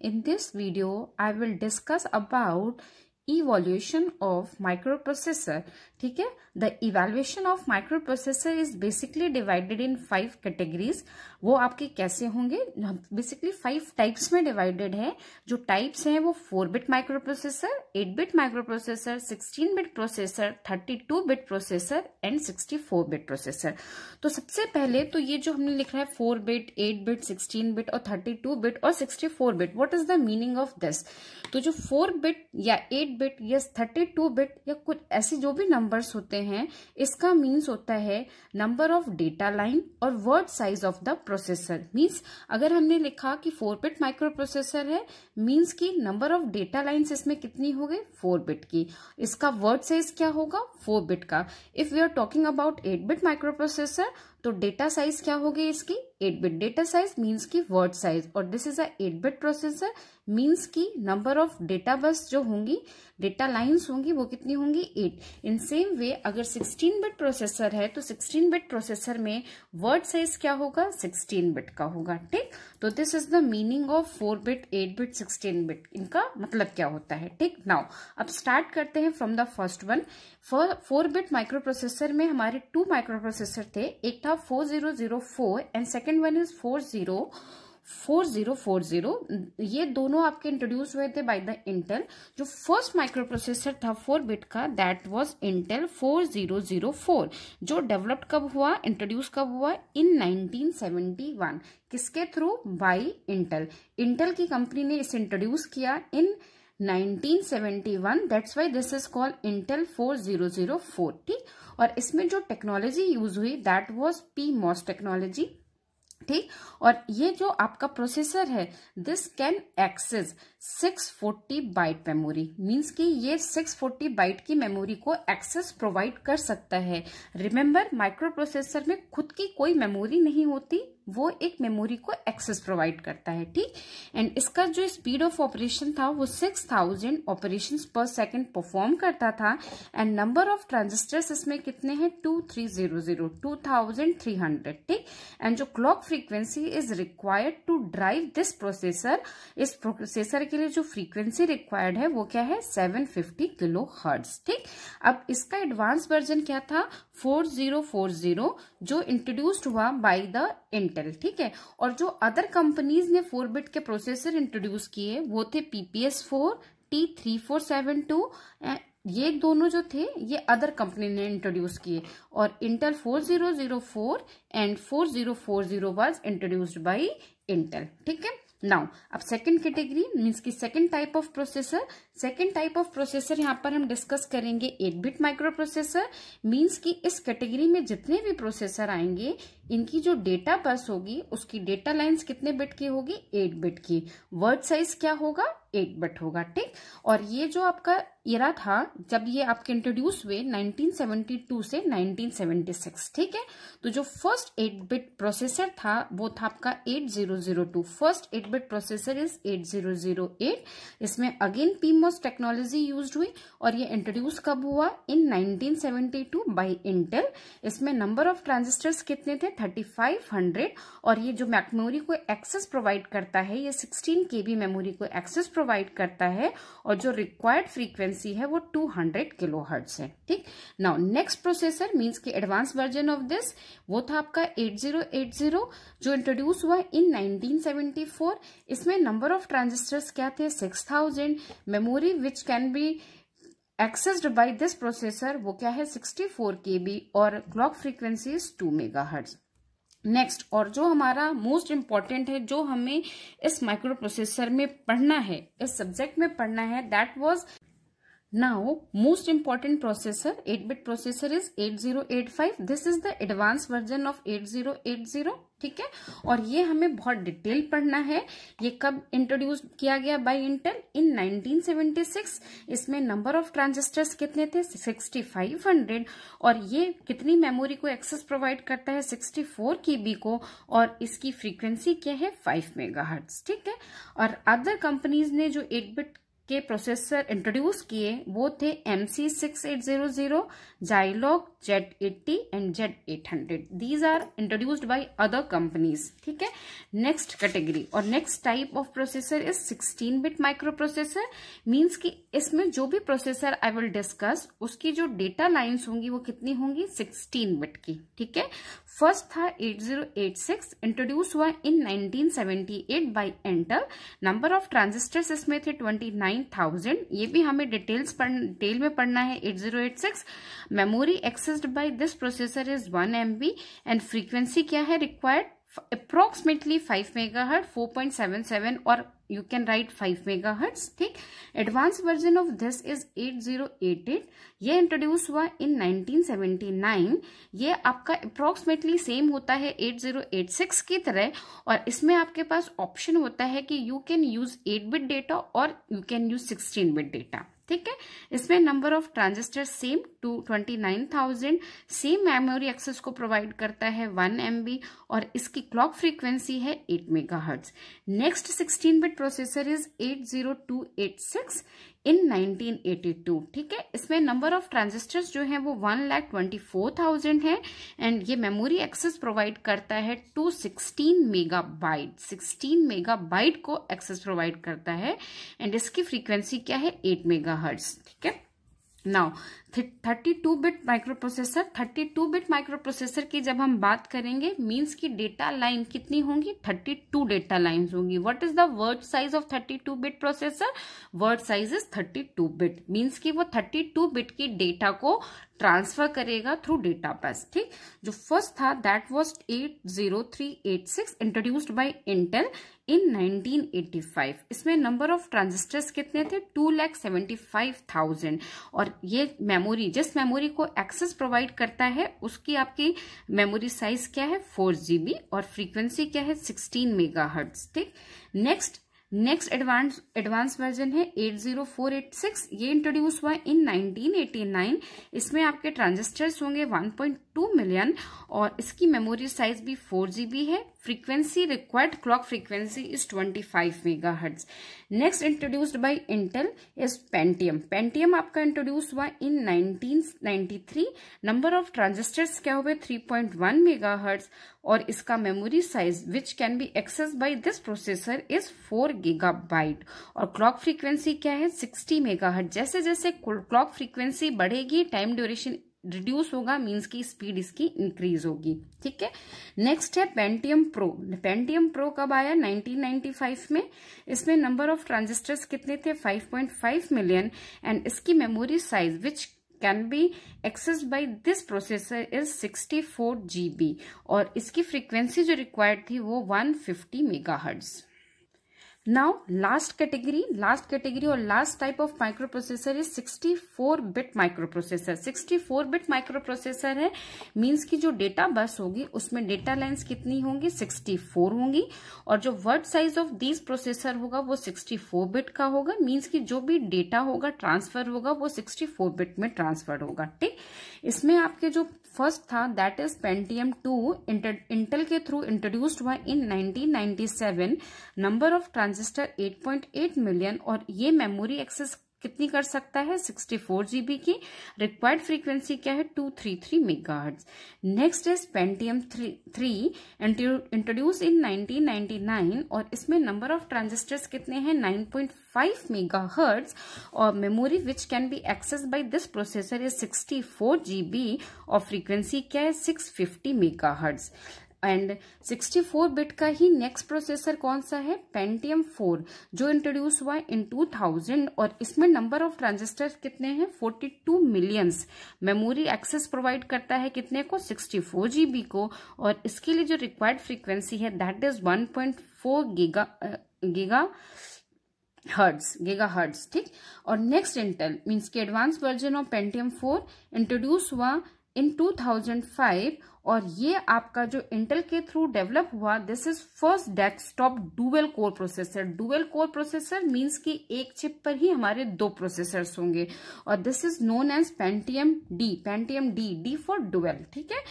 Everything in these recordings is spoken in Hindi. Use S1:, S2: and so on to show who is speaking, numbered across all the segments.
S1: in this video I will discuss about evolution of microprocessor ठीक है the evaluation of microprocessor is basically divided in five categories वो आपके कैसे होंगे बेसिकली फाइव टाइप्स में डिवाइडेड है जो टाइप्स हैं वो four bit microprocessor eight bit microprocessor sixteen bit processor thirty two bit processor and sixty four bit processor तो सबसे पहले तो ये जो हमने लिखा है four bit eight bit sixteen bit और थर्टी टू बिट और sixty four bit what is the meaning of this तो जो फोर बिट या एट बिट या थर्टी टू बिट या कुछ ऐसे जो भी नंबर नंबर्स होते हैं इसका मीन्स होता है नंबर ऑफ डेटा लाइन और word size of the processor means अगर हमने लिखा कि फोर बिट माइक्रो प्रोसेसर है मीन्स की नंबर ऑफ डेटा लाइन्स इसमें कितनी हो गई फोर बिट की इसका वर्ड साइज क्या होगा फोर बिट का if we are talking about eight bit microprocessor तो डेटा साइज क्या होगी इसकी eight bit data size means की वर्ड साइज और this is a bit processor means की नंबर ऑफ डेटा बस जो होंगी डेटा लाइंस होंगी वो कितनी होंगी एट इन सेम वे अगर सिक्सटीन बिट प्रोसेसर है तो सिक्सटीन बिट प्रोसेसर में वर्ड साइज क्या होगा सिक्सटीन बिट का होगा ठीक तो this is the meaning of four bit eight bit sixteen bit इनका मतलब क्या होता है ठीक नाउ अब स्टार्ट करते हैं from the first one four bit microprocessor में हमारे टू माइक्रो प्रोसेसर थे एक था zero 4004 and second one is four zero ये दोनों आपके इंट्रोड्यूस हुए थे बाय द इंटेल जो फर्स्ट माइक्रो प्रोसेसर था फोर बिट का दैट वाज इंटेल 4004 जो डेवलप्ड कब हुआ इंट्रोड्यूस कब हुआ इन 1971 किसके थ्रू बाय इंटेल इंटेल की कंपनी ने इसे इंट्रोड्यूस किया in 1971 that's why this is called Intel 4004 और इसमें जो टेक्नोलॉजी यूज हुई that was P MOS technology ठीक और ये जो आपका प्रोसेसर है this can access 640 byte memory means कि ये 640 बाइट की मेमोरी को एक्सेस प्रोवाइड कर सकता है रिमेंबर माइक्रो प्रोसेसर में खुद की कोई मेमोरी नहीं होती वो एक मेमोरी को एक्सेस प्रोवाइड करता है ठीक एंड इसका जो स्पीड ऑफ ऑपरेशन था वो six thousand operation per second perform करता था एंड नंबर ऑफ ट्रांजिस्टर्स इसमें कितने हैं two three zero zero two thousand three hundred ठीक एंड जो clock frequency is required to drive this processor इस प्रोसेसर के लिए जो फ्रीक्वेंसी रिक्वायर्ड है वो क्या है सेवन फिफ्टी किलो हर्ट्स ठीक अब इसका एडवांस वर्जन क्या था फोर जीरो फोर जीरो जो इंट्रोड्यूस्ड हुआ बाई द इंट इंटेल ठीक है और जो अदर कंपनीज ने फोर बिट के प्रोसेसर इंट्रोड्यूस किए वो थे PPS four T three four seven two ये दोनों जो थे ये अदर कंपनी ने इंट्रोड्यूस किए और Intel four zero zero four and four four zero zero was introduced by Intel ठीक है नाउ अब सेकंड कैटेगरी मींस की second type of processor second type of processor यहाँ पर हम डिस्कस करेंगे eight bit microprocessor means की इस कैटेगरी में जितने भी प्रोसेसर आएंगे इनकी जो डेटा बस होगी उसकी डेटा लाइंस कितने बिट की होगी एट बिट की वर्ड साइज क्या होगा एट बिट होगा ठीक और ये जो आपका इरा था जब ये आपके इंट्रोड्यूस हुए 1972 से 1976 ठीक है तो जो फर्स्ट एट बिट प्रोसेसर था वो था आपका 8002 first eight bit processor is 8008 इसमें अगेन पीमोस टेक्नोलॉजी यूज हुई और ये इंट्रोड्यूस कब हुआ इन 1972 बाय इंटेल इसमें नंबर ऑफ ट्रांजिस्टर्स कितने थे 3500 और ये जो मेमोरी को एक्सेस प्रोवाइड करता है ये सिक्सटीन केबी मेमोरी को एक्सेस प्रोवाइड करता है और जो रिक्वायर्ड फ्रीक्वेंसी फ्रीक्वेंसी है वो 200 हंड्रेड किलो हर्ट है ठीक नाउ नेक्स्ट प्रोसेसर मीन्स की एडवांस वर्जन ऑफ दिस वो था आपका 8080 जो इंट्रोड्यूस हुआ इन 1974 इसमें नंबर ऑफ ट्रांजिस्टर्स क्या थे 6000 memory which can be accessed by this processor वो क्या है 64 बी और clock frequency mega megahertz next और जो हमारा मोस्ट इम्पॉर्टेंट है जो हमें इस माइक्रो प्रोसेसर में पढ़ना है इस सब्जेक्ट में पढ़ना है that was Now, most important processor, 8-bit processor is 8085. This is the advanced version of 8080. ठीक है और ये हमें बहुत डिटेल पढ़ना है ये कब इंट्रोड्यूस किया गया बाय इंटेल इन 1976 इसमें नंबर ऑफ ट्रांजिस्टर्स कितने थे 6500 और ये कितनी मेमोरी को एक्सेस प्रोवाइड करता है 64 बी को और इसकी फ्रीक्वेंसी क्या है 5 मेगाहर्ट्ज ठीक है और अदर कंपनीज ने जो 8 बिट के प्रोसेसर इंट्रोड्यूस किए वो थे M C six eight zero zero Zilog Z eighty and Z eight hundred these are introduced by other companies ठीक है नेक्स्ट कैटेगरी और next type of processor is sixteen bit microprocessor means की इसमें जो भी प्रोसेसर आई विल डिस्कस उसकी जो डेटा लाइन्स होंगी वो कितनी होंगी सिक्सटीन बिट की ठीक है फर्स्ट था eight zero eight six introduce हुआ in nineteen seventy eight by Intel number of transistors इसमें थे ट्वेंटी नाइन नाइन थाउजेंड ये भी हमें डिटेल्स पढ़ डिटेल में पढ़ना है eight zero eight six memory accessed by this processor is one M B and frequency क्या है required approximately five mega four point seven seven और you can write five mega megahertz ठीक advance version of this is eight eight zero eight ये इंट्रोड्यूस हुआ इन नाइनटीन नाइन ये आपका अप्रोक्सीमेटली सेम होता है एट एट जीरो सिक्स की तरह और इसमें आपके पास ऑप्शन होता है कि you can use eight bit data और you can use sixteen bit data ठीक है इसमें number of transistor same to twenty nine thousand same memory access को प्रोवाइड करता है वन एम और इसकी क्लॉक फ्रीक्वेंसी है eight mega next sixteen bit processor is eight zero two eight six in 1982 ठीक है इसमें नंबर ऑफ ट्रांजिस्टर्स जो है वो one lakh twenty four thousand है एंड ये मेमोरी एक्सेस प्रोवाइड करता है two sixteen megabyte sixteen megabyte को एक्सेस प्रोवाइड करता है एंड इसकी फ्रीक्वेंसी क्या है एट मेगा हर्ट्स ठीक है now two bit microprocessor two bit microprocessor की जब हम बात करेंगे मीन्स की डेटा लाइन कितनी होंगी थर्टी टू डेटा लाइन होंगी what is the word size of thirty two bit processor word size is thirty two bit means की वो थर्टी टू बिट की डेटा को ट्रांसफर करेगा थ्रू डेटा पैस ठीक जो फर्स्ट था that was eight zero three eight six introduced by Intel in 1985 इसमें नंबर ऑफ ट्रांजिस्टर्स कितने थे two lakh seventy five thousand और ये मेमोरी जिस मेमोरी को एक्सेस प्रोवाइड करता है उसकी आपकी मेमोरी साइज क्या है फोर जीबी और फ्रीक्वेंसी क्या है सिक्सटीन मेगा ठीक next next advance advance version है 80486 ये इंट्रोड्यूस हुआ इन 1989 इसमें आपके ट्रांजिस्टर्स होंगे 1.2 मिलियन और इसकी मेमोरी साइज भी फोर जी है frequency required clock frequency is 25 megahertz next introduced by intel is pentium pentium आपका इंट्रोड्यूस हुआ इन 1993 नंबर ऑफ ट्रांजिस्टर्स क्या हुए 3.1 मेगाहर्ट्ज और इसका memory size which can be access by this processor is 4 gigabyte और क्लॉक फ्रीक्वेंसी क्या है 60 मेगाहर्ट्ज जैसे जैसे क्लॉक फ्रीक्वेंसी बढ़ेगी टाइम ड्यूरेशन रिड्यूस होगा मींस की स्पीड इसकी इंक्रीज होगी ठीक है नेक्स्ट है पेंटियम प्रो पेंटियम प्रो कब आया 1995 में इसमें नंबर ऑफ ट्रांजिस्टर्स कितने थे 5.5 मिलियन एंड इसकी memory size which can be access by this processor is 64 GB और इसकी फ्रीक्वेंसी जो रिक्वायर्ड थी वो 150 fifty Now last category, last category or last type of microprocessor is 64 bit microprocessor. 64 bit microprocessor है means की जो data bus होगी उसमें data lines कितनी होंगी 64 होंगी और जो word size of these processor होगा वो 64 bit का होगा means की जो भी data होगा transfer होगा वो 64 bit में transfer होगा ठीक इसमें आपके जो फर्स्ट था that is Pentium two Intel के थ्रू इंट्रोड्यूस्ड हुआ in 1997 number of transistor 8.8 million और ये मेमोरी एक्सेस कितनी कर सकता है 64 फोर जीबी की रिक्वायर्ड फ्रीक्वेंसी क्या है 233 three three mega next is Pentium three introduce in 1999 और इसमें नंबर ऑफ ट्रांजिस्टर्स कितने हैं 9.5 मेगा और memory which can be access by this processor is 64 GB और फ्रीक्वेंसी क्या है 650 मेगा एंड 64 बिट का ही नेक्स्ट प्रोसेसर कौन सा है पेंटियम 4 जो इंट्रोड्यूस हुआ इन 2000 और इसमें नंबर ऑफ ट्रांजिस्टर कितने हैं 42 मिलियंस मेमोरी एक्सेस प्रोवाइड करता है कितने को 64 जीबी को और इसके लिए जो रिक्वायर्ड फ्रीक्वेंसी है that is 1.4 giga gigahertz gigahertz ठीक और नेक्स्ट इंटेल मीन्स के advance version of Pentium four introduce हुआ इन टू थाउजेंड फाइव और ये आपका जो इंटेल के थ्रू डेवलप हुआ this is first desktop dual core processor dual core processor means कि एक चिप पर ही हमारे दो प्रोसेसर्स होंगे और this is known as Pentium D Pentium D D for dual ठीक है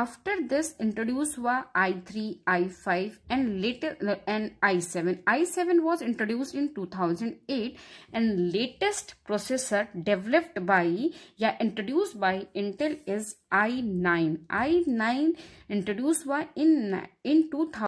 S1: आफ्टर दिस इंट्रोड्यूस हुआ I three I five and later and I seven I seven was introduce in two thousand eight and latest processor developed by या introduce by Intel is I nine I Nine introduced by in in 2000